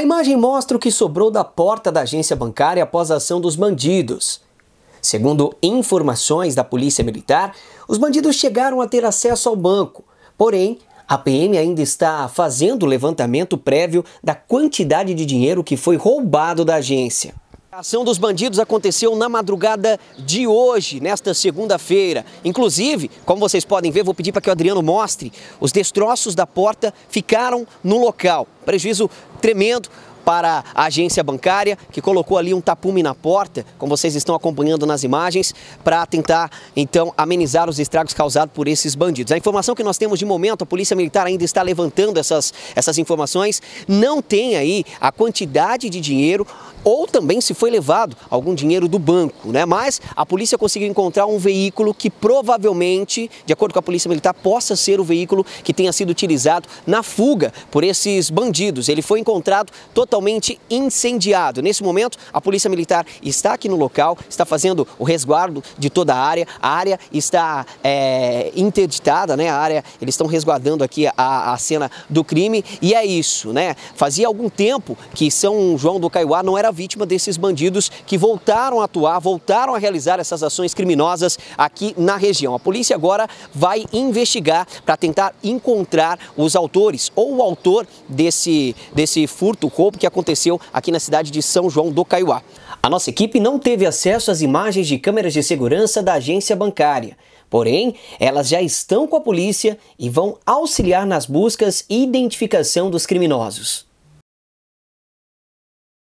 A imagem mostra o que sobrou da porta da agência bancária após a ação dos bandidos. Segundo informações da Polícia Militar, os bandidos chegaram a ter acesso ao banco, porém, a PM ainda está fazendo o levantamento prévio da quantidade de dinheiro que foi roubado da agência. A ação dos bandidos aconteceu na madrugada de hoje, nesta segunda-feira. Inclusive, como vocês podem ver, vou pedir para que o Adriano mostre, os destroços da porta ficaram no local. Prejuízo tremendo para a agência bancária, que colocou ali um tapume na porta, como vocês estão acompanhando nas imagens, para tentar, então, amenizar os estragos causados por esses bandidos. A informação que nós temos de momento, a Polícia Militar ainda está levantando essas, essas informações, não tem aí a quantidade de dinheiro ou também se foi levado algum dinheiro do banco, né? Mas a polícia conseguiu encontrar um veículo que provavelmente, de acordo com a Polícia Militar, possa ser o veículo que tenha sido utilizado na fuga por esses bandidos. Ele foi encontrado totalmente totalmente incendiado. Nesse momento, a Polícia Militar está aqui no local, está fazendo o resguardo de toda a área. A área está é, interditada, né? A área, eles estão resguardando aqui a, a cena do crime e é isso, né? Fazia algum tempo que São João do Caiuá não era vítima desses bandidos que voltaram a atuar, voltaram a realizar essas ações criminosas aqui na região. A polícia agora vai investigar para tentar encontrar os autores ou o autor desse, desse furto, roubo que aconteceu aqui na cidade de São João do Caiuá. A nossa equipe não teve acesso às imagens de câmeras de segurança da agência bancária. Porém, elas já estão com a polícia e vão auxiliar nas buscas e identificação dos criminosos.